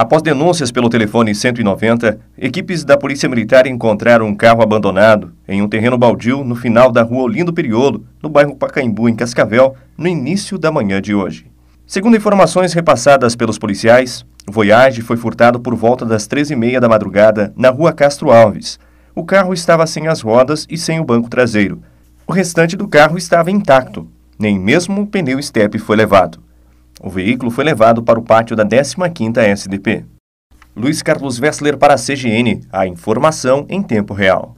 Após denúncias pelo telefone 190, equipes da Polícia Militar encontraram um carro abandonado em um terreno baldio no final da rua Olindo Periolo, no bairro Pacaembu, em Cascavel, no início da manhã de hoje. Segundo informações repassadas pelos policiais, o Voyage foi furtado por volta das 13h30 da madrugada na rua Castro Alves. O carro estava sem as rodas e sem o banco traseiro. O restante do carro estava intacto, nem mesmo o pneu estepe foi levado. O veículo foi levado para o pátio da 15ª SDP. Luiz Carlos Wessler para a CGN, a informação em tempo real.